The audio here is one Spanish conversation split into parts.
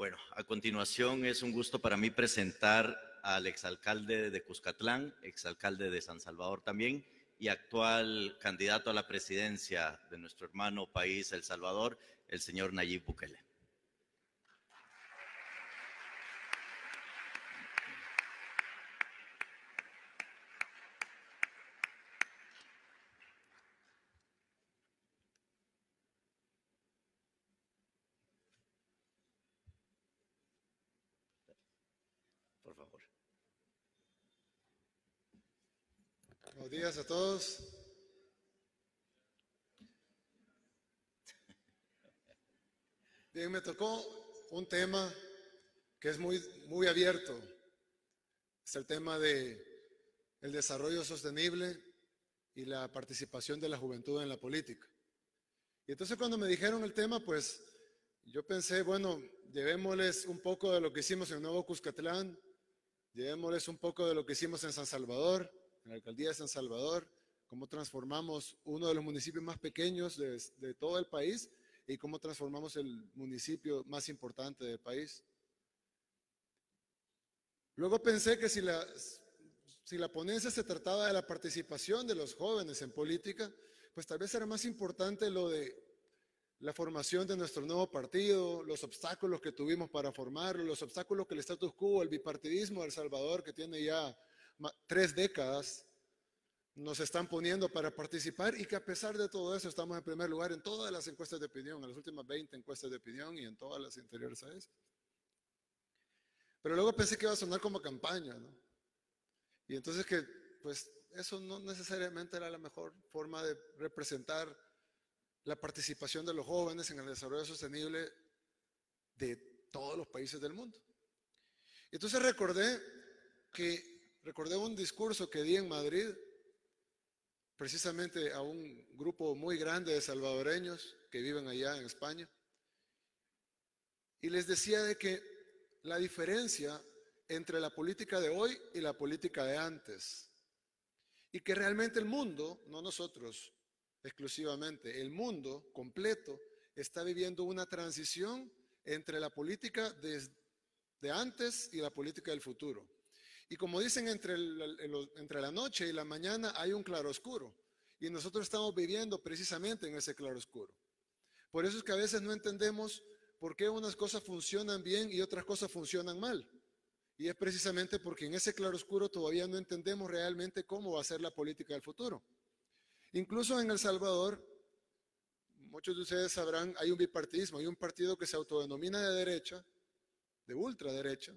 Bueno, a continuación es un gusto para mí presentar al exalcalde de Cuscatlán, exalcalde de San Salvador también y actual candidato a la presidencia de nuestro hermano país El Salvador, el señor Nayib Bukele. días a todos. Bien, me tocó un tema que es muy, muy abierto. Es el tema de el desarrollo sostenible y la participación de la juventud en la política. Y entonces cuando me dijeron el tema, pues yo pensé, bueno, llevémosles un poco de lo que hicimos en Nuevo Cuscatlán, llevémosles un poco de lo que hicimos en San Salvador, en la alcaldía de San Salvador, cómo transformamos uno de los municipios más pequeños de, todo el país y cómo transformamos el municipio más importante del país. Luego pensé que si la, si la ponencia se trataba de la participación de los jóvenes en política, pues tal vez era más importante lo de la formación de nuestro nuevo partido, los obstáculos que tuvimos para formarlo, los obstáculos que el status quo, el bipartidismo de El Salvador, que tiene ya tres décadas nos están poniendo para participar y que a pesar de todo eso estamos en primer lugar en todas las encuestas de opinión, en las últimas 20 encuestas de opinión y en todas las anteriores a eso. Pero luego pensé que iba a sonar como campaña, ¿no? Y entonces que, pues, eso no necesariamente era la mejor forma de representar la participación de los jóvenes en el desarrollo sostenible de todos los países del mundo. Entonces recordé que Recordé un discurso que di en Madrid, precisamente a un grupo muy grande de salvadoreños que viven allá en España, y les decía de que la diferencia entre la política de hoy y la política de antes, y que realmente el mundo, no nosotros exclusivamente, el mundo completo está viviendo una transición entre la política de, de antes y la política del futuro. Y como dicen, entre, entre la noche y la mañana hay un claro oscuro. Y nosotros estamos viviendo precisamente en ese claro oscuro. Por eso es que a veces no entendemos por qué unas cosas funcionan bien y otras cosas funcionan mal. Y es precisamente porque en ese claro oscuro todavía no entendemos realmente cómo va a ser la política del futuro. Incluso en El Salvador, muchos de ustedes sabrán, hay un bipartidismo, hay un partido que se autodenomina de derecha, de ultraderecha,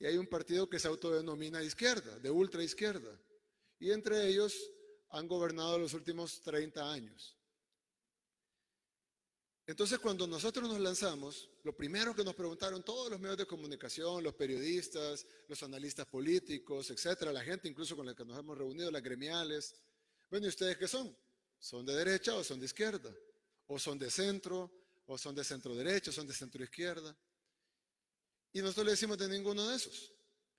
y hay un partido que se autodenomina izquierda, de ultra izquierda. Y entre ellos han gobernado los últimos 30 años. Entonces, cuando nosotros nos lanzamos, lo primero que nos preguntaron todos los medios de comunicación, los periodistas, los analistas políticos, etcétera, la gente incluso con la que nos hemos reunido, las gremiales, bueno, ¿y ustedes qué son? ¿Son de derecha o son de izquierda? ¿O son de centro? ¿O son de centro derecha? ¿Son de centro izquierda? Y nosotros le decimos de ninguno de esos.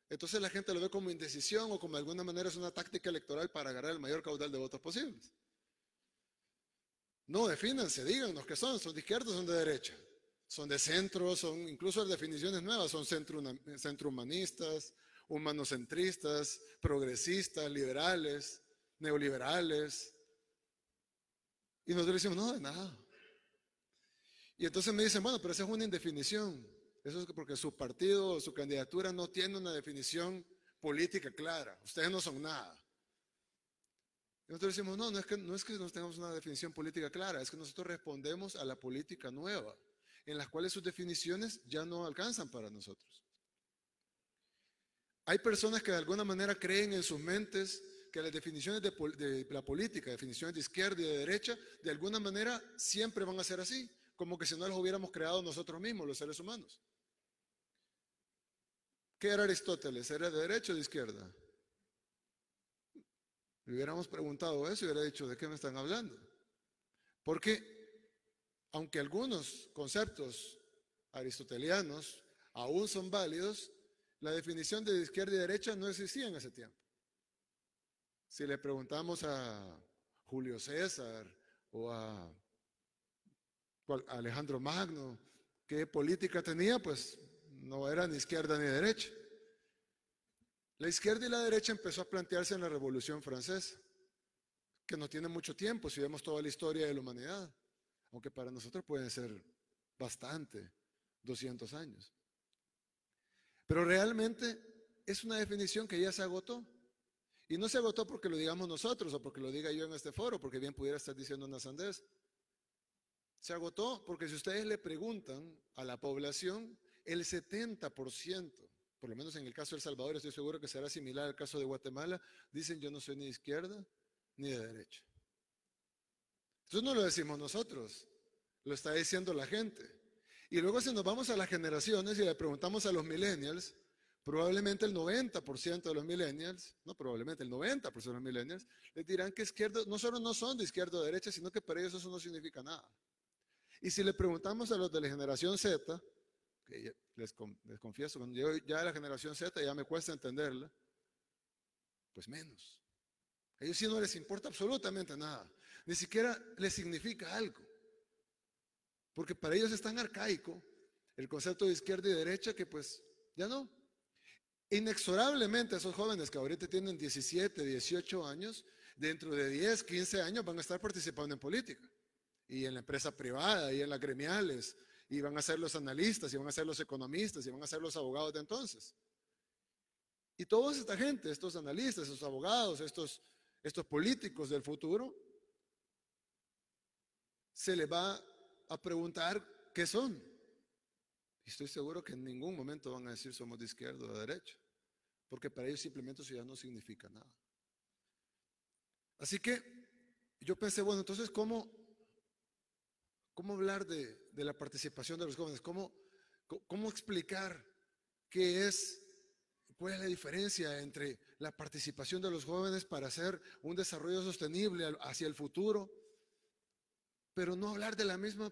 Entonces la gente lo ve como indecisión o como de alguna manera es una táctica electoral para agarrar el mayor caudal de votos posibles. No, defínanse, díganos que son, son de izquierda, son de derecha, son de centro, son incluso definiciones nuevas, son centro, centro humanistas, humanocentristas, progresistas, liberales, neoliberales. Y nosotros le decimos, no, de nada. Y entonces me dicen, bueno, pero esa es una indefinición. Eso es porque su partido o su candidatura no tiene una definición política clara. Ustedes no son nada. nosotros decimos, no, no es, que, no es que no tengamos una definición política clara, es que nosotros respondemos a la política nueva, en las cuales sus definiciones ya no alcanzan para nosotros. Hay personas que de alguna manera creen en sus mentes que las definiciones de, la política, definiciones de izquierda y de derecha, de alguna manera siempre van a ser así, como que si no las hubiéramos creado nosotros mismos, los seres humanos. ¿Qué era Aristóteles? ¿Era de derecha o de izquierda? Me hubiéramos preguntado eso y hubiera dicho, ¿de qué me están hablando? Porque aunque algunos conceptos aristotelianos aún son válidos, la definición de izquierda y derecha no existía en ese tiempo. Si le preguntamos a Julio César o a Alejandro Magno qué política tenía, pues no era ni izquierda ni derecha. La izquierda y la derecha empezó a plantearse en la Revolución Francesa, que no tiene mucho tiempo si vemos toda la historia de la humanidad, aunque para nosotros puede ser bastante, 200 años. Pero realmente es una definición que ya se agotó. Y no se agotó porque lo digamos nosotros o porque lo diga yo en este foro, porque bien pudiera estar diciendo una sandez. Se agotó porque si ustedes le preguntan a la población, el 70%, por lo menos en el caso de El Salvador, estoy seguro que será similar al caso de Guatemala, dicen yo no soy ni de izquierda ni de derecha. Eso no lo decimos nosotros, lo está diciendo la gente. Y luego si nos vamos a las generaciones y le preguntamos a los millennials, probablemente el 90% de los millennials, no probablemente el 90% de los millennials, les dirán que izquierdo, no solo no son de izquierda o derecha, sino que para ellos eso no significa nada. Y si le preguntamos a los de la generación Z, les, confieso, cuando yo ya la generación Z ya me cuesta entenderla, pues menos. A ellos sí no les importa absolutamente nada, ni siquiera les significa algo, porque para ellos es tan arcaico el concepto de izquierda y derecha que pues ya no. Inexorablemente esos jóvenes que ahorita tienen 17, 18 años, dentro de 10, 15 años van a estar participando en política y en la empresa privada y en las gremiales y van a ser los analistas, y van a ser los economistas, y van a ser los abogados de entonces. Y toda esta gente, estos analistas, estos abogados, estos, estos políticos del futuro, se les va a preguntar qué son. Y estoy seguro que en ningún momento van a decir somos de izquierda o de derecha, porque para ellos simplemente eso ya no significa nada. Así que yo pensé, bueno, entonces, ¿cómo, cómo hablar de de la participación de los jóvenes. ¿Cómo, cómo explicar qué es, cuál es la diferencia entre la participación de los jóvenes para hacer un desarrollo sostenible hacia el futuro, pero no hablar de la misma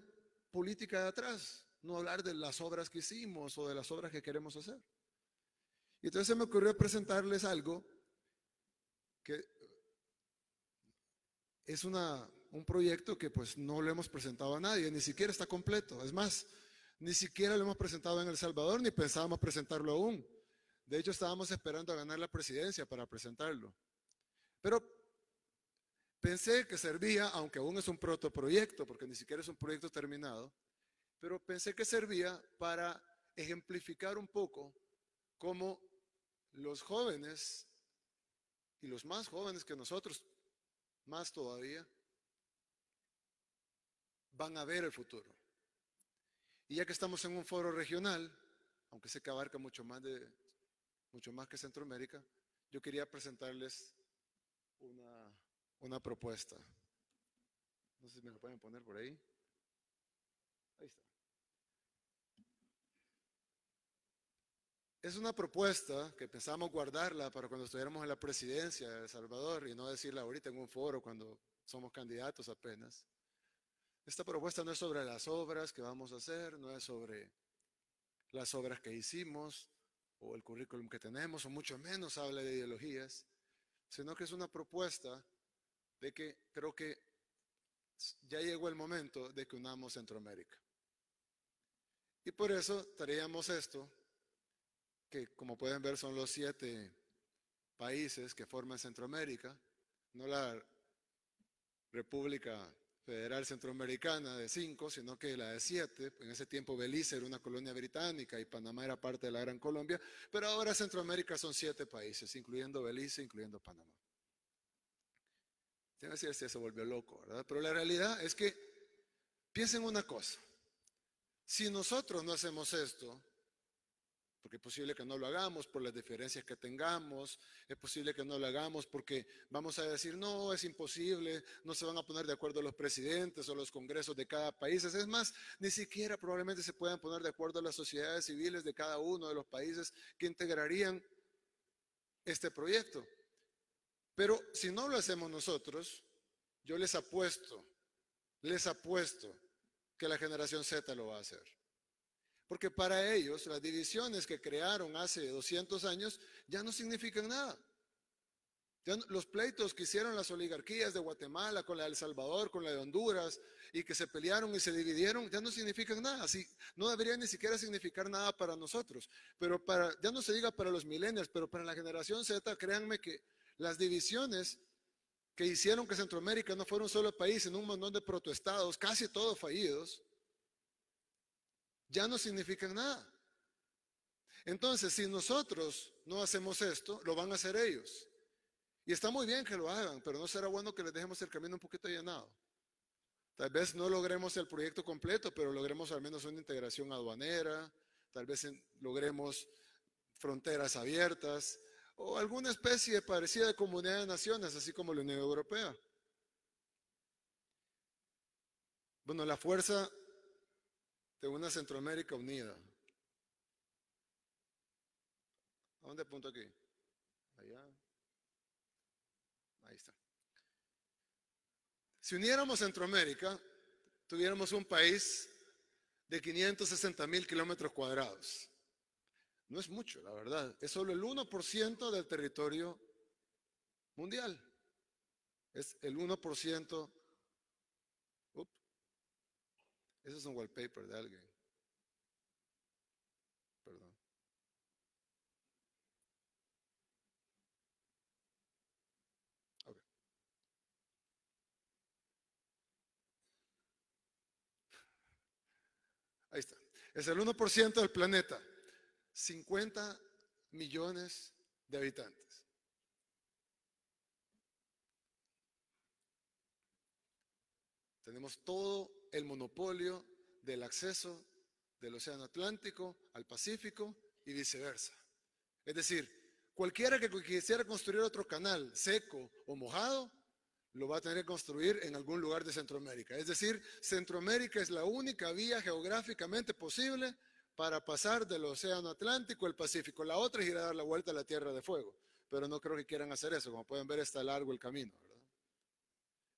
política de atrás, no hablar de las obras que hicimos o de las obras que queremos hacer? Y entonces se me ocurrió presentarles algo que es una un proyecto que pues no le hemos presentado a nadie, ni siquiera está completo. Es más, ni siquiera lo hemos presentado en El Salvador, ni pensábamos presentarlo aún. De hecho, estábamos esperando a ganar la presidencia para presentarlo. Pero pensé que servía, aunque aún es un protoproyecto, porque ni siquiera es un proyecto terminado, pero pensé que servía para ejemplificar un poco cómo los jóvenes y los más jóvenes que nosotros, más todavía, van a ver el futuro. Y ya que estamos en un foro regional, aunque sé que abarca mucho más, de, mucho más que Centroamérica, yo quería presentarles una, propuesta. No sé si me la pueden poner por ahí. Ahí está. Es una propuesta que pensamos guardarla para cuando estuviéramos en la presidencia de El Salvador y no decirla ahorita en un foro cuando somos candidatos apenas. Esta propuesta no es sobre las obras que vamos a hacer, no es sobre las obras que hicimos o el currículum que tenemos, o mucho menos habla de ideologías, sino que es una propuesta de que creo que ya llegó el momento de que unamos Centroamérica. Y por eso traíamos esto, que como pueden ver son los siete países que forman Centroamérica, no la República Federal Centroamericana de cinco, sino que la de siete. En ese tiempo Belice era una colonia británica y Panamá era parte de la Gran Colombia, pero ahora Centroamérica son siete países, incluyendo Belice, incluyendo Panamá. Tengo que decir se volvió loco, ¿verdad? Pero la realidad es que piensen una cosa. Si nosotros no hacemos esto, porque es posible que no lo hagamos por las diferencias que tengamos, es posible que no lo hagamos porque vamos a decir, no, es imposible, no se van a poner de acuerdo los presidentes o los congresos de cada país. Es más, ni siquiera probablemente se puedan poner de acuerdo las sociedades civiles de cada uno de los países que integrarían este proyecto. Pero si no lo hacemos nosotros, yo les apuesto, les apuesto que la generación Z lo va a hacer. Porque para ellos las divisiones que crearon hace 200 años ya no significan nada. Los pleitos que hicieron las oligarquías de Guatemala con la de El Salvador, con la de Honduras, y que se pelearon y se dividieron, ya no significan nada. Así, no debería ni siquiera significar nada para nosotros. Pero para, ya no se diga para los milenios, pero para la generación Z, créanme que las divisiones que hicieron que Centroamérica no fuera un solo país, en un montón de protoestados, casi todos fallidos, ya no significan nada. Entonces, si nosotros no hacemos esto, lo van a hacer ellos. Y está muy bien que lo hagan, pero no será bueno que les dejemos el camino un poquito llenado. Tal vez no logremos el proyecto completo, pero logremos al menos una integración aduanera, tal vez logremos fronteras abiertas o alguna especie parecida de comunidad de naciones, así como la Unión Europea. Bueno, la fuerza de una Centroamérica unida. ¿A dónde apunto aquí? Allá. Ahí está. Si uniéramos Centroamérica, tuviéramos un país de 560 mil kilómetros cuadrados. No es mucho, la verdad. Es solo el 1% del territorio mundial. Es el 1% Ese es un wallpaper de alguien. Perdón. Ahí está. Es el 1% del planeta. 50 millones de habitantes. Tenemos todo el monopolio del acceso del Océano Atlántico al Pacífico y viceversa. Es decir, cualquiera que quisiera construir otro canal seco o mojado, lo va a tener que construir en algún lugar de Centroamérica. Es decir, Centroamérica es la única vía geográficamente posible para pasar del Océano Atlántico al Pacífico. La otra es ir a dar la vuelta a la Tierra de Fuego, pero no creo que quieran hacer eso. Como pueden ver, está largo el camino.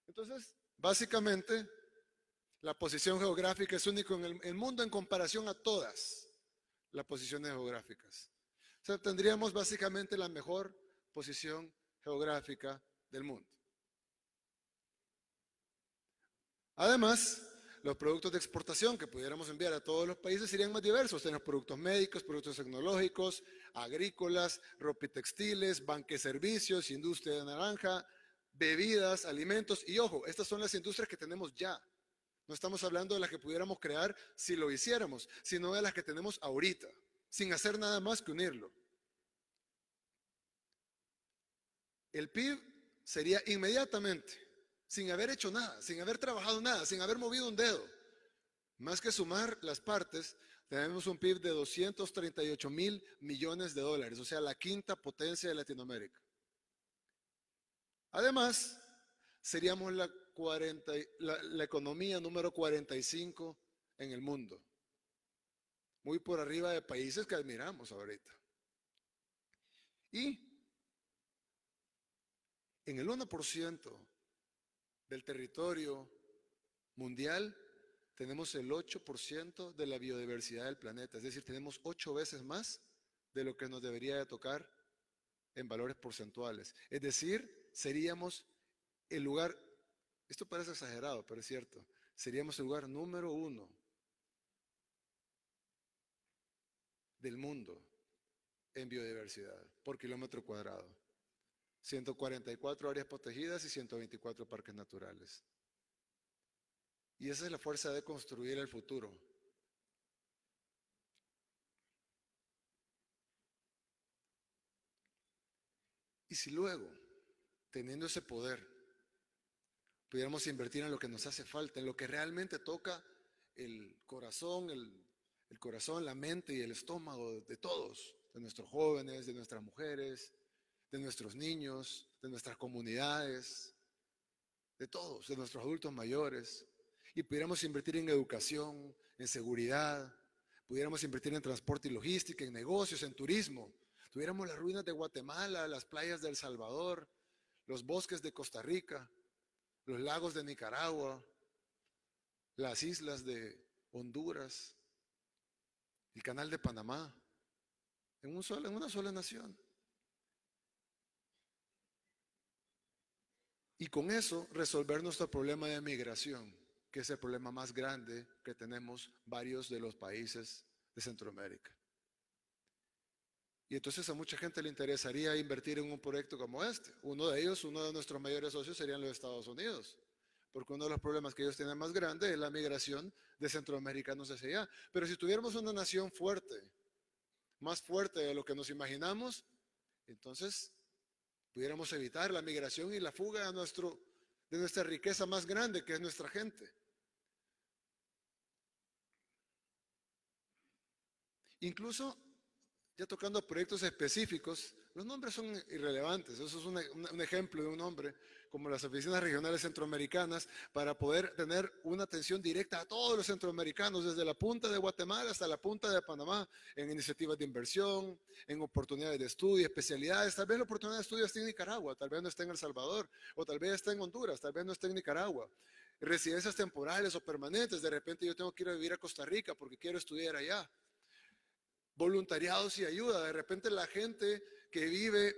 Entonces, básicamente, la posición geográfica es única en el, mundo en comparación a todas las posiciones geográficas. O sea, tendríamos básicamente la mejor posición geográfica del mundo. Además, los productos de exportación que pudiéramos enviar a todos los países serían más diversos. Tenemos productos médicos, productos tecnológicos, agrícolas, ropa y textiles, y servicios, industria de naranja, bebidas, alimentos. Y ojo, estas son las industrias que tenemos ya. No estamos hablando de las que pudiéramos crear si lo hiciéramos, sino de las que tenemos ahorita, sin hacer nada más que unirlo. El PIB sería inmediatamente, sin haber hecho nada, sin haber trabajado nada, sin haber movido un dedo. Más que sumar las partes, tenemos un PIB de 238 mil millones de dólares, o sea, la quinta potencia de Latinoamérica. Además, seríamos la 40, la, economía número 45 en el mundo, muy por arriba de países que admiramos ahorita. Y en el 1% del territorio mundial tenemos el 8% de la biodiversidad del planeta, es decir, tenemos 8 veces más de lo que nos debería de tocar en valores porcentuales. Es decir, seríamos el lugar esto parece exagerado, pero es cierto. Seríamos el lugar número uno del mundo en biodiversidad por kilómetro cuadrado. 144 áreas protegidas y 124 parques naturales. Y esa es la fuerza de construir el futuro. Y si luego, teniendo ese poder, pudiéramos invertir en lo que nos hace falta, en lo que realmente toca el corazón, el, corazón, la mente y el estómago de, todos, de nuestros jóvenes, de nuestras mujeres, de nuestros niños, de nuestras comunidades, de todos, de nuestros adultos mayores. Y pudiéramos invertir en educación, en seguridad, pudiéramos invertir en transporte y logística, en negocios, en turismo. Tuviéramos las ruinas de Guatemala, las playas del Salvador, los bosques de Costa Rica, los lagos de Nicaragua, las islas de Honduras, el canal de Panamá, en, un solo, en una sola nación. Y con eso resolver nuestro problema de migración, que es el problema más grande que tenemos varios de los países de Centroamérica. Y entonces a mucha gente le interesaría invertir en un proyecto como este. Uno de ellos, uno de nuestros mayores socios serían los Estados Unidos, porque uno de los problemas que ellos tienen más grande es la migración de centroamericanos hacia allá. Pero si tuviéramos una nación fuerte, más fuerte de lo que nos imaginamos, entonces pudiéramos evitar la migración y la fuga nuestro, de nuestra riqueza más grande, que es nuestra gente. Incluso ya tocando proyectos específicos, los nombres son irrelevantes. Eso es un, un, ejemplo de un nombre, como las oficinas regionales centroamericanas, para poder tener una atención directa a todos los centroamericanos, desde la punta de Guatemala hasta la punta de Panamá, en iniciativas de inversión, en oportunidades de estudio, especialidades. Tal vez la oportunidad de estudio esté en Nicaragua, tal vez no esté en El Salvador, o tal vez esté en Honduras, tal vez no esté en Nicaragua residencias temporales o permanentes. De repente yo tengo que ir a vivir a Costa Rica porque quiero estudiar allá voluntariados y ayuda. De repente la gente que vive,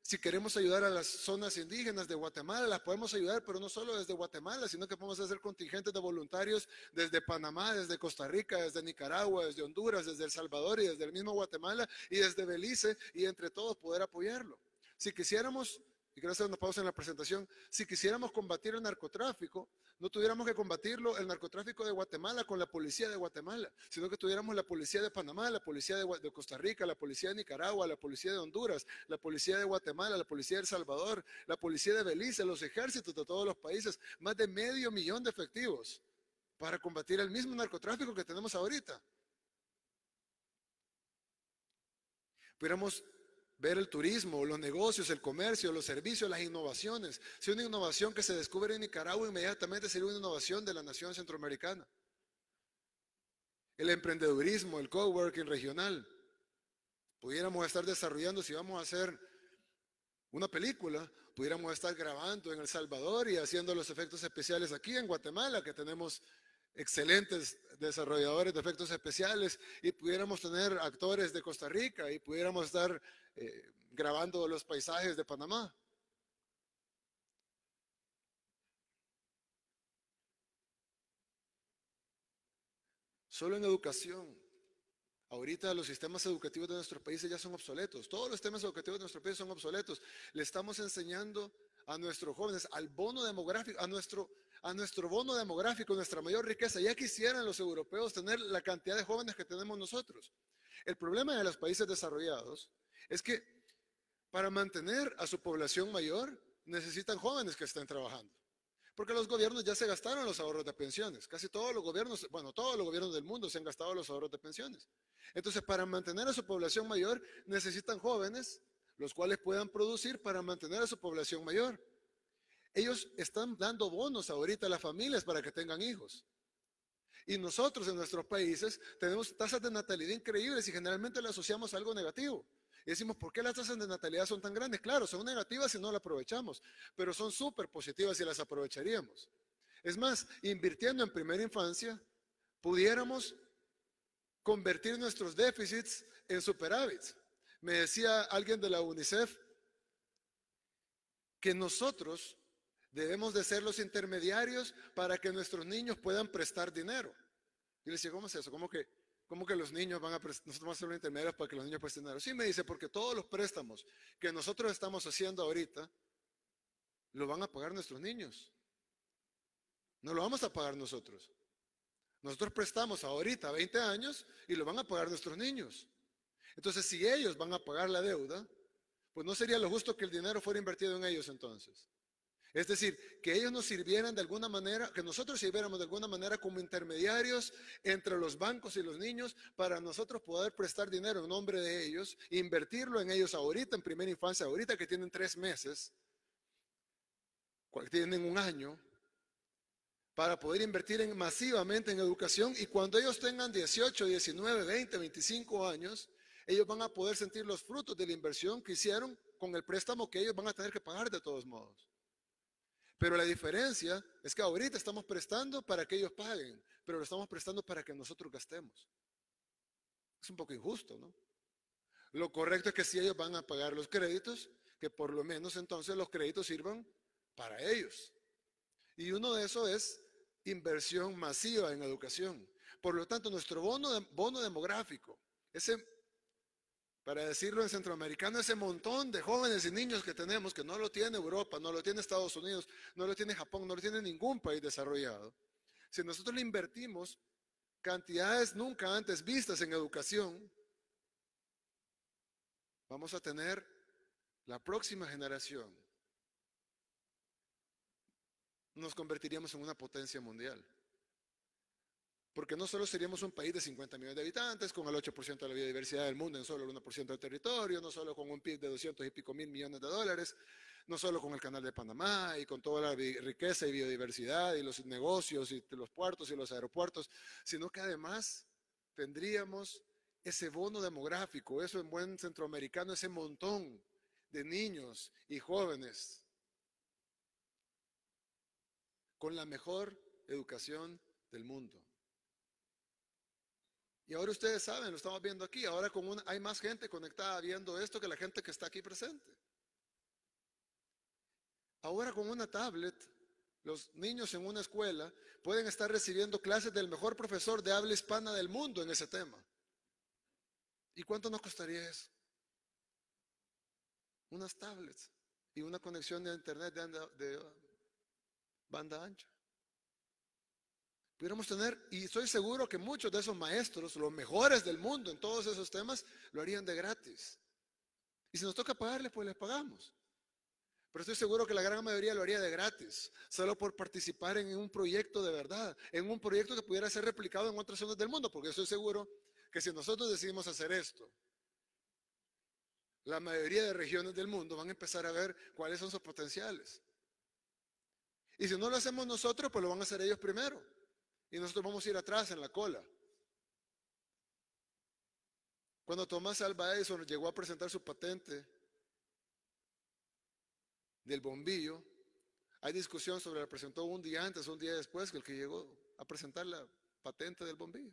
si queremos ayudar a las zonas indígenas de Guatemala, las podemos ayudar, pero no solo desde Guatemala, sino que podemos hacer contingentes de voluntarios desde Panamá, desde Costa Rica, desde Nicaragua, desde Honduras, desde El Salvador y desde el mismo Guatemala y desde Belice y entre todos poder apoyarlo. Si quisiéramos y quiero hacer una pausa en la presentación, si quisiéramos combatir el narcotráfico, no tuviéramos que combatirlo el narcotráfico de Guatemala con la policía de Guatemala, sino que tuviéramos la policía de Panamá, la policía de, Costa Rica, la policía de Nicaragua, la policía de Honduras, la policía de Guatemala, la policía de El Salvador, la policía de Belice, los ejércitos de todos los países, más de medio millón de efectivos para combatir el mismo narcotráfico que tenemos ahorita. Pudiéramos ver el turismo, los negocios, el comercio, los servicios, las innovaciones. Si una innovación que se descubre en Nicaragua inmediatamente sería una innovación de la nación centroamericana. El emprendedurismo, el coworking regional. Pudiéramos estar desarrollando, si vamos a hacer una película, pudiéramos estar grabando en El Salvador y haciendo los efectos especiales aquí en Guatemala, que tenemos excelentes desarrolladores de efectos especiales y pudiéramos tener actores de Costa Rica y pudiéramos estar eh, grabando los paisajes de Panamá. Solo en educación. Ahorita los sistemas educativos de nuestros países ya son obsoletos. Todos los sistemas educativos de nuestros países son obsoletos. Le estamos enseñando a nuestros jóvenes, al bono demográfico, a nuestro, a nuestro bono demográfico, nuestra mayor riqueza. Ya quisieran los europeos tener la cantidad de jóvenes que tenemos nosotros. El problema de los países desarrollados es que para mantener a su población mayor necesitan jóvenes que estén trabajando. Porque los gobiernos ya se gastaron los ahorros de pensiones. Casi todos los gobiernos, bueno, todos los gobiernos del mundo se han gastado los ahorros de pensiones. Entonces, para mantener a su población mayor, necesitan jóvenes, los cuales puedan producir para mantener a su población mayor. Ellos están dando bonos ahorita a las familias para que tengan hijos. Y nosotros en nuestros países tenemos tasas de natalidad increíbles y generalmente le asociamos a algo negativo. Y decimos, ¿por qué las tasas de natalidad son tan grandes? Claro, son negativas si no las aprovechamos, pero son súper positivas si las aprovecharíamos. Es más, invirtiendo en primera infancia, pudiéramos convertir nuestros déficits en superávits. Me decía alguien de la UNICEF que nosotros debemos de ser los intermediarios para que nuestros niños puedan prestar dinero. Y le decía, ¿cómo es eso? ¿Cómo que ¿Cómo que los niños van a nosotros vamos a hacer un para que los niños presten dinero? Sí, me dice, porque todos los préstamos que nosotros estamos haciendo ahorita, lo van a pagar nuestros niños. No lo vamos a pagar nosotros. Nosotros prestamos ahorita 20 años y lo van a pagar nuestros niños. Entonces, si ellos van a pagar la deuda, pues no sería lo justo que el dinero fuera invertido en ellos entonces. Es decir, que ellos nos sirvieran de alguna manera, que nosotros sirviéramos de alguna manera como intermediarios entre los bancos y los niños para nosotros poder prestar dinero en nombre de ellos, invertirlo en ellos ahorita, en primera infancia, ahorita que tienen tres meses, tienen un año, para poder invertir masivamente en educación y cuando ellos tengan 18, 19, 20, 25 años, ellos van a poder sentir los frutos de la inversión que hicieron con el préstamo que ellos van a tener que pagar de todos modos. Pero la diferencia es que ahorita estamos prestando para que ellos paguen, pero lo estamos prestando para que nosotros gastemos. Es un poco injusto, ¿no? Lo correcto es que si ellos van a pagar los créditos, que por lo menos entonces los créditos sirvan para ellos. Y uno de eso es inversión masiva en educación. Por lo tanto, nuestro bono, bono demográfico, ese para decirlo en centroamericano, ese montón de jóvenes y niños que tenemos, que no lo tiene Europa, no lo tiene Estados Unidos, no lo tiene Japón, no lo tiene ningún país desarrollado. Si nosotros le invertimos cantidades nunca antes vistas en educación, vamos a tener la próxima generación. Nos convertiríamos en una potencia mundial porque no solo seríamos un país de 50 millones de habitantes, con el 8% de la biodiversidad del mundo en solo el 1% del territorio, no solo con un PIB de 200 y pico mil millones de dólares, no solo con el canal de Panamá y con toda la riqueza y biodiversidad y los negocios y los puertos y los aeropuertos, sino que además tendríamos ese bono demográfico, eso en buen centroamericano, ese montón de niños y jóvenes con la mejor educación del mundo. Y ahora ustedes saben, lo estamos viendo aquí, ahora con una, hay más gente conectada viendo esto que la gente que está aquí presente. Ahora con una tablet, los niños en una escuela pueden estar recibiendo clases del mejor profesor de habla hispana del mundo en ese tema. ¿Y cuánto nos costaría eso? Unas tablets y una conexión de internet de, de banda ancha. Pudiéramos tener, y estoy seguro que muchos de esos maestros, los mejores del mundo en todos esos temas, lo harían de gratis. Y si nos toca pagarles, pues les pagamos. Pero estoy seguro que la gran mayoría lo haría de gratis, solo por participar en un proyecto de verdad, en un proyecto que pudiera ser replicado en otras zonas del mundo, porque estoy seguro que si nosotros decidimos hacer esto, la mayoría de regiones del mundo van a empezar a ver cuáles son sus potenciales. Y si no lo hacemos nosotros, pues lo van a hacer ellos primero y nosotros vamos a ir atrás en la cola. Cuando Tomás Alva Edison llegó a presentar su patente del bombillo, hay discusión sobre la presentó un día antes o un día después que el que llegó a presentar la patente del bombillo.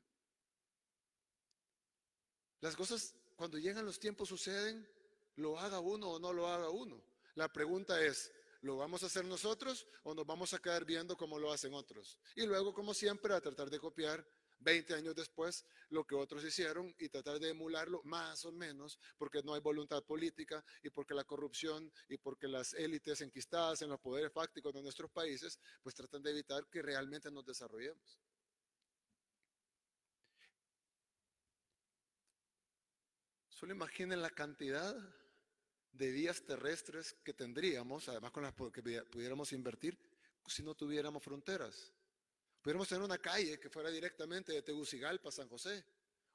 Las cosas cuando llegan los tiempos suceden, lo haga uno o no lo haga uno. La pregunta es, ¿Lo vamos a hacer nosotros o nos vamos a quedar viendo cómo lo hacen otros? Y luego, como siempre, a tratar de copiar 20 años después lo que otros hicieron y tratar de emularlo más o menos porque no hay voluntad política y porque la corrupción y porque las élites enquistadas en los poderes fácticos de nuestros países pues tratan de evitar que realmente nos desarrollemos. Solo imaginen la cantidad de vías terrestres que tendríamos, además con las que pudiéramos invertir, si no tuviéramos fronteras. Pudiéramos tener una calle que fuera directamente de Tegucigalpa a San José,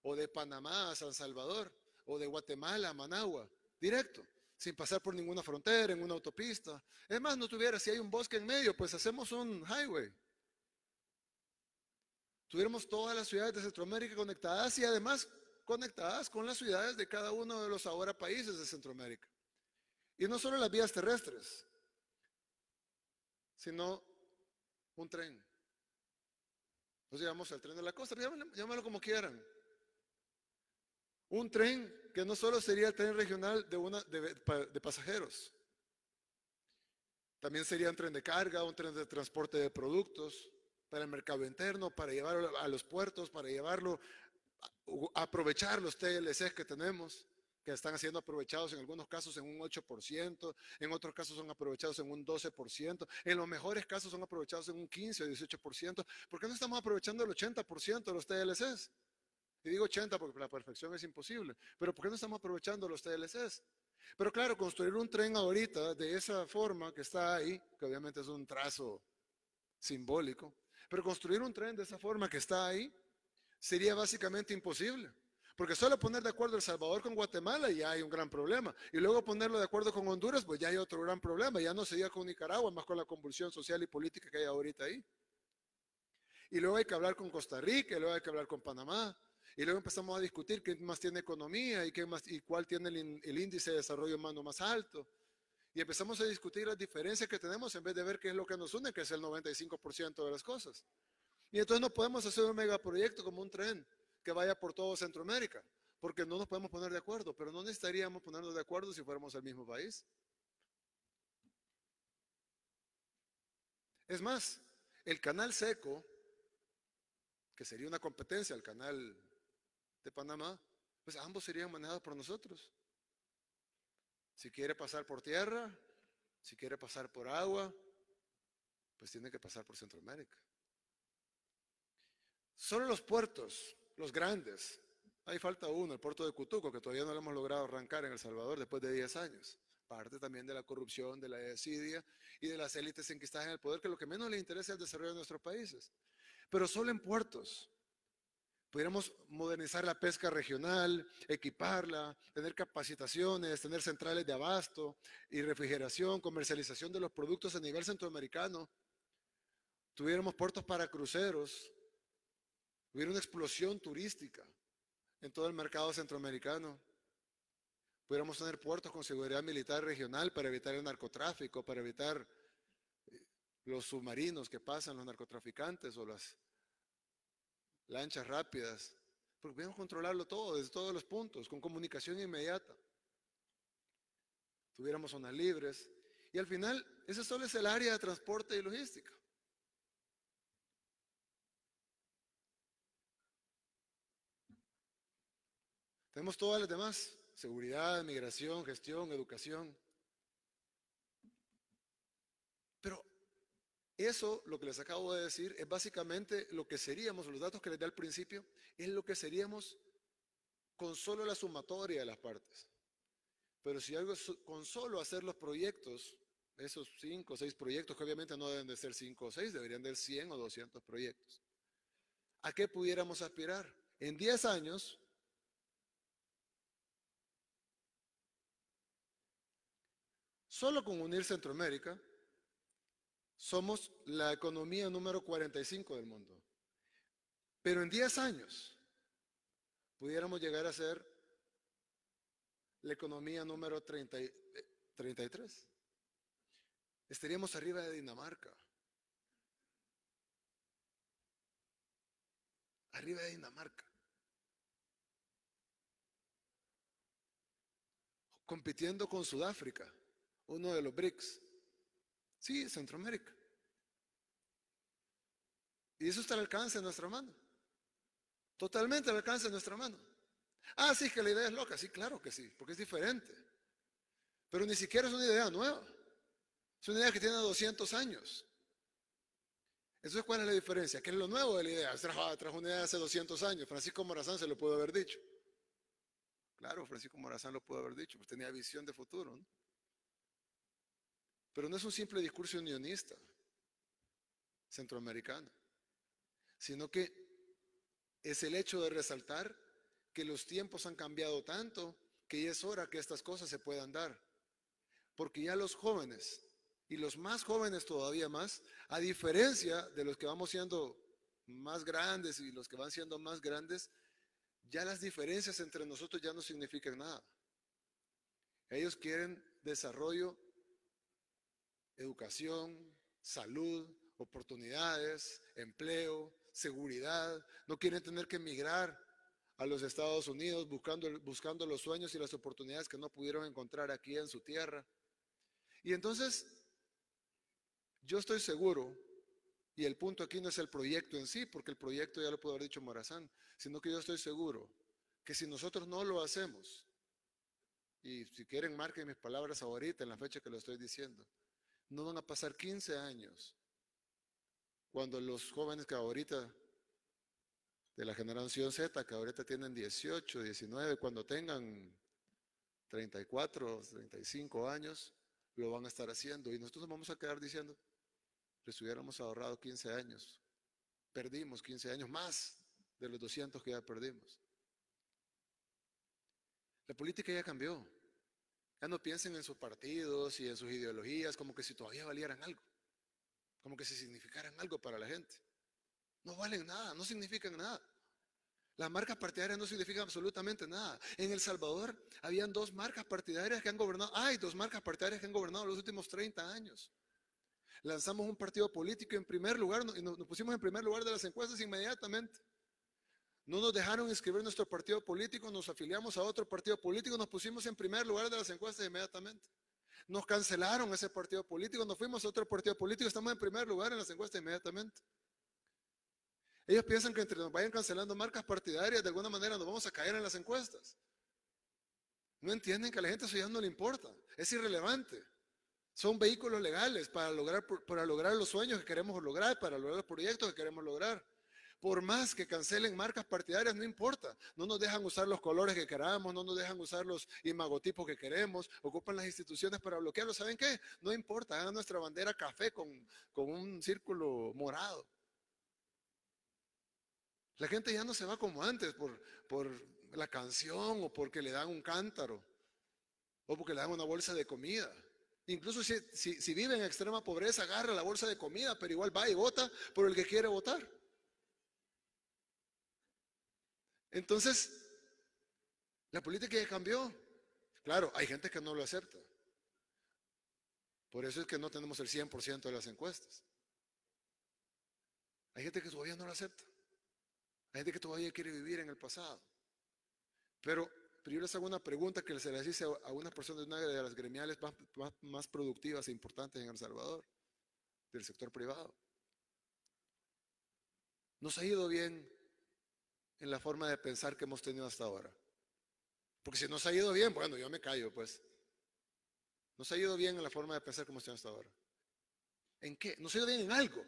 o de Panamá a San Salvador, o de Guatemala a Managua, directo, sin pasar por ninguna frontera, en una autopista. Es más, no tuviera, si hay un bosque en medio, pues hacemos un highway. Tuviéramos todas las ciudades de Centroamérica conectadas y además conectadas con las ciudades de cada uno de los ahora países de Centroamérica. Y no solo las vías terrestres, sino un tren. Nos llevamos al tren de la costa, llámalo, como quieran. Un tren que no solo sería el tren regional de, una, de, pasajeros, también sería un tren de carga, un tren de transporte de productos para el mercado interno, para llevarlo a los puertos, para llevarlo, aprovechar los TLC que tenemos que están siendo aprovechados en algunos casos en un 8%, en otros casos son aprovechados en un 12%, en los mejores casos son aprovechados en un 15 o 18%. ¿Por qué no estamos aprovechando el 80% de los TLCs? Y digo 80 porque la perfección es imposible, pero ¿por qué no estamos aprovechando los TLCs? Pero claro, construir un tren ahorita de esa forma que está ahí, que obviamente es un trazo simbólico, pero construir un tren de esa forma que está ahí sería básicamente imposible. Porque solo poner de acuerdo El Salvador con Guatemala ya hay un gran problema. Y luego ponerlo de acuerdo con Honduras, pues ya hay otro gran problema. Ya no se diga con Nicaragua, más con la convulsión social y política que hay ahorita ahí. Y luego hay que hablar con Costa Rica, y luego hay que hablar con Panamá. Y luego empezamos a discutir quién más tiene economía y, qué más, y cuál tiene el, el índice de desarrollo humano más alto. Y empezamos a discutir las diferencias que tenemos en vez de ver qué es lo que nos une, que es el 95% de las cosas. Y entonces no podemos hacer un megaproyecto como un tren que vaya por todo Centroamérica, porque no nos podemos poner de acuerdo, pero no necesitaríamos ponernos de acuerdo si fuéramos el mismo país. Es más, el canal seco, que sería una competencia al canal de Panamá, pues ambos serían manejados por nosotros. Si quiere pasar por tierra, si quiere pasar por agua, pues tiene que pasar por Centroamérica. Solo los puertos los grandes. Hay falta uno, el puerto de Cutuco, que todavía no lo hemos logrado arrancar en El Salvador después de 10 años. Parte también de la corrupción, de la desidia y de las élites enquistadas en el poder, que lo que menos les interesa es el desarrollo de nuestros países. Pero solo en puertos. Pudiéramos modernizar la pesca regional, equiparla, tener capacitaciones, tener centrales de abasto y refrigeración, comercialización de los productos a nivel centroamericano. Tuviéramos puertos para cruceros, Hubiera una explosión turística en todo el mercado centroamericano. Pudiéramos tener puertos con seguridad militar regional para evitar el narcotráfico, para evitar eh, los submarinos que pasan los narcotraficantes o las lanchas rápidas. Porque pudiéramos controlarlo todo, desde todos los puntos, con comunicación inmediata. Tuviéramos zonas libres. Y al final, ese solo es el área de transporte y logística. Tenemos todas las demás, seguridad, migración, gestión, educación. Pero eso, lo que les acabo de decir, es básicamente lo que seríamos, los datos que les di al principio, es lo que seríamos con solo la sumatoria de las partes. Pero si algo con solo hacer los proyectos, esos cinco o seis proyectos, que obviamente no deben de ser cinco o seis, deberían de ser 100 o 200 proyectos. ¿A qué pudiéramos aspirar? En 10 años, Solo con unir Centroamérica, somos la economía número 45 del mundo. Pero en 10 años pudiéramos llegar a ser la economía número 33. Estaríamos arriba de Dinamarca. Arriba de Dinamarca. Compitiendo con Sudáfrica uno de los BRICS. Sí, Centroamérica. Y eso está al alcance de nuestra mano. Totalmente al alcance de nuestra mano. Ah, sí, que la idea es loca. Sí, claro que sí, porque es diferente. Pero ni siquiera es una idea nueva. Es una idea que tiene 200 años. Entonces, ¿cuál es la diferencia? ¿Qué es lo nuevo de la idea? Trajo, una idea hace 200 años. Francisco Morazán se lo pudo haber dicho. Claro, Francisco Morazán lo pudo haber dicho, pues tenía visión de futuro. ¿no? Pero no es un simple discurso unionista centroamericano, sino que es el hecho de resaltar que los tiempos han cambiado tanto que ya es hora que estas cosas se puedan dar. Porque ya los jóvenes, y los más jóvenes todavía más, a diferencia de los que vamos siendo más grandes y los que van siendo más grandes, ya las diferencias entre nosotros ya no significan nada. Ellos quieren desarrollo educación, salud, oportunidades, empleo, seguridad. No quieren tener que emigrar a los Estados Unidos buscando, buscando los sueños y las oportunidades que no pudieron encontrar aquí en su tierra. Y entonces, yo estoy seguro, y el punto aquí no es el proyecto en sí, porque el proyecto ya lo pudo haber dicho Morazán, sino que yo estoy seguro que si nosotros no lo hacemos, y si quieren marquen mis palabras ahorita en la fecha que lo estoy diciendo, no van a pasar 15 años cuando los jóvenes que ahorita, de la generación Z, que ahorita tienen 18, 19, cuando tengan 34, 35 años, lo van a estar haciendo. Y nosotros nos vamos a quedar diciendo, les hubiéramos ahorrado 15 años. Perdimos 15 años más de los 200 que ya perdimos. La política ya cambió. Ya no piensen en sus partidos y en sus ideologías como que si todavía valieran algo, como que si significaran algo para la gente. No valen nada, no significan nada. Las marcas partidarias no significan absolutamente nada. En El Salvador habían dos marcas partidarias que han gobernado, hay dos marcas partidarias que han gobernado los últimos 30 años. Lanzamos un partido político en primer lugar y nos, pusimos en primer lugar de las encuestas inmediatamente. No nos dejaron escribir nuestro partido político, nos afiliamos a otro partido político, nos pusimos en primer lugar de las encuestas inmediatamente. Nos cancelaron ese partido político, nos fuimos a otro partido político, estamos en primer lugar en las encuestas inmediatamente. Ellos piensan que entre nos vayan cancelando marcas partidarias, de alguna manera nos vamos a caer en las encuestas. No entienden que a la gente eso ya no le importa, es irrelevante. Son vehículos legales para lograr, para lograr los sueños que queremos lograr, para lograr los proyectos que queremos lograr. Por más que cancelen marcas partidarias, no importa. No nos dejan usar los colores que queramos, no nos dejan usar los imagotipos que queremos, ocupan las instituciones para bloquearlo. ¿Saben qué? No importa, hagan nuestra bandera café con, un círculo morado. La gente ya no se va como antes por, la canción o porque le dan un cántaro o porque le dan una bolsa de comida. Incluso si, si, vive en extrema pobreza, agarra la bolsa de comida, pero igual va y vota por el que quiere votar. Entonces, la política ya cambió. Claro, hay gente que no lo acepta. Por eso es que no tenemos el 100% de las encuestas. Hay gente que todavía no lo acepta. Hay gente que todavía quiere vivir en el pasado. Pero, primero yo les hago una pregunta que se les hice a una persona de una de las gremiales más, más productivas e importantes en El Salvador, del sector privado. Nos ha ido bien en la forma de pensar que hemos tenido hasta ahora. Porque si nos ha ido bien, bueno, yo me callo, pues. Nos ha ido bien en la forma de pensar que hemos tenido hasta ahora. ¿En qué? Nos ha ido bien en algo.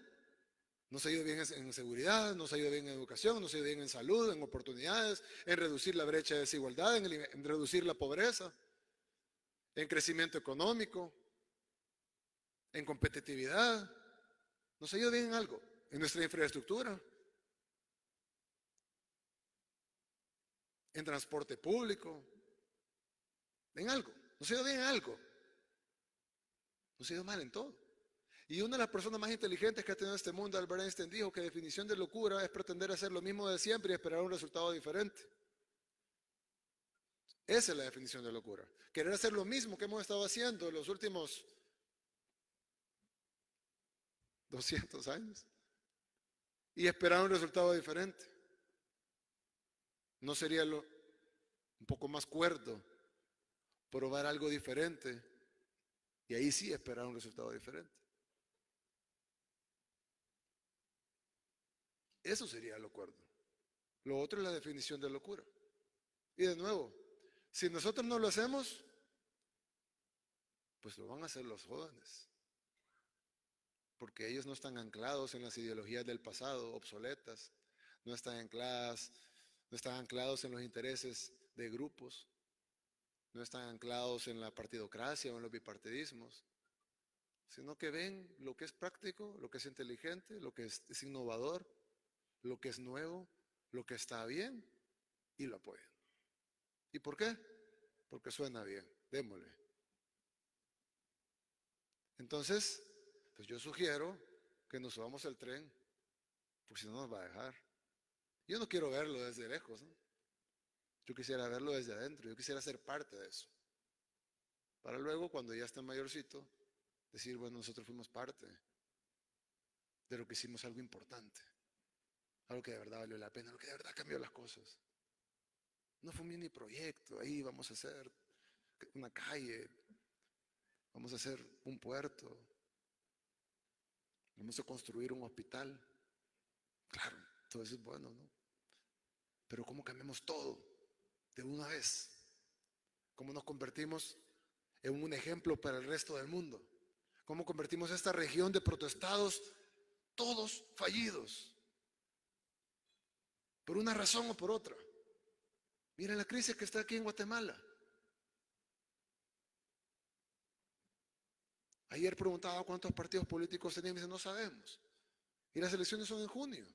Nos ha ido bien en seguridad, nos ha ido bien en educación, nos ha ido bien en salud, en oportunidades, en reducir la brecha de desigualdad, en, reducir la pobreza, en crecimiento económico, en competitividad. Nos ha ido bien en algo, en nuestra infraestructura. en transporte público, en algo. no ha ido bien en algo. Nos ha ido mal en todo. Y una de las personas más inteligentes que ha tenido este mundo, Albert Einstein, dijo que la definición de locura es pretender hacer lo mismo de siempre y esperar un resultado diferente. Esa es la definición de locura. Querer hacer lo mismo que hemos estado haciendo en los últimos 200 años y esperar un resultado diferente. ¿No sería lo, un poco más cuerdo probar algo diferente y ahí sí esperar un resultado diferente? Eso sería lo cuerdo. Lo otro es la definición de locura. Y de nuevo, si nosotros no lo hacemos, pues lo van a hacer los jóvenes. Porque ellos no están anclados en las ideologías del pasado, obsoletas, no están ancladas no están anclados en los intereses de grupos, no están anclados en la partidocracia o en los bipartidismos, sino que ven lo que es práctico, lo que es inteligente, lo que es, innovador, lo que es nuevo, lo que está bien y lo apoyan. ¿Y por qué? Porque suena bien, démosle. Entonces, pues yo sugiero que nos subamos al tren, porque si no nos va a dejar. Yo no quiero verlo desde lejos. ¿no? Yo quisiera verlo desde adentro. Yo quisiera ser parte de eso. Para luego, cuando ya está mayorcito, decir, bueno, nosotros fuimos parte de lo que hicimos algo importante. Algo que de verdad valió la pena, algo que de verdad cambió las cosas. No fue un mini proyecto, ahí vamos a hacer una calle, vamos a hacer un puerto, vamos a construir un hospital. Claro, entonces, bueno, ¿no? Pero ¿cómo cambiamos todo de una vez? ¿Cómo nos convertimos en un ejemplo para el resto del mundo? ¿Cómo convertimos esta región de protestados todos fallidos? Por una razón o por otra. Mira la crisis que está aquí en Guatemala. Ayer preguntaba cuántos partidos políticos tenían y dice no sabemos. Y las elecciones son en junio.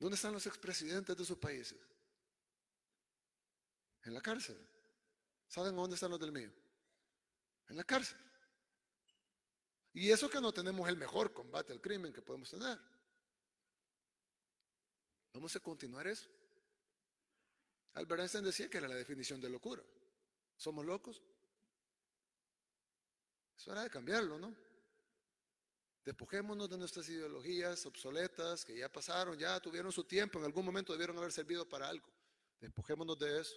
¿Dónde están los expresidentes de sus países? En la cárcel. ¿Saben dónde están los del mío? En la cárcel. Y eso que no tenemos el mejor combate al crimen que podemos tener. Vamos a continuar eso. Albert Einstein decía que era la definición de locura. ¿Somos locos? Es hora de cambiarlo, ¿no? Despojémonos de nuestras ideologías obsoletas que ya pasaron, ya tuvieron su tiempo, en algún momento debieron haber servido para algo. Despojémonos de eso.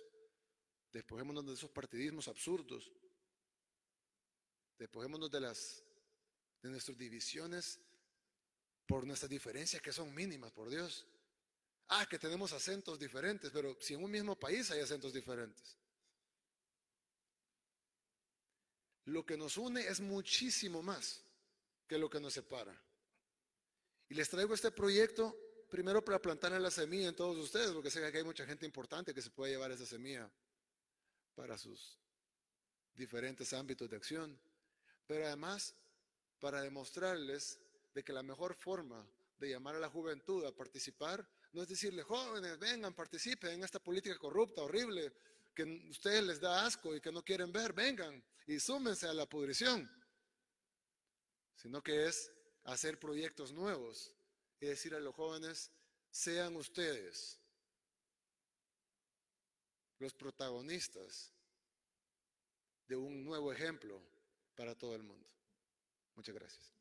Despojémonos de esos partidismos absurdos. Despojémonos de las de nuestras divisiones por nuestras diferencias que son mínimas, por Dios. Ah, que tenemos acentos diferentes, pero si en un mismo país hay acentos diferentes. Lo que nos une es muchísimo más es lo que nos separa. Y les traigo este proyecto primero para plantarle la semilla en todos ustedes, porque sé que hay mucha gente importante que se puede llevar esa semilla para sus diferentes ámbitos de acción, pero además para demostrarles de que la mejor forma de llamar a la juventud a participar no es decirle, jóvenes, vengan, participen en esta política corrupta, horrible, que ustedes les da asco y que no quieren ver, vengan y súmense a la pudrición sino que es hacer proyectos nuevos y decir a los jóvenes, sean ustedes los protagonistas de un nuevo ejemplo para todo el mundo. Muchas gracias.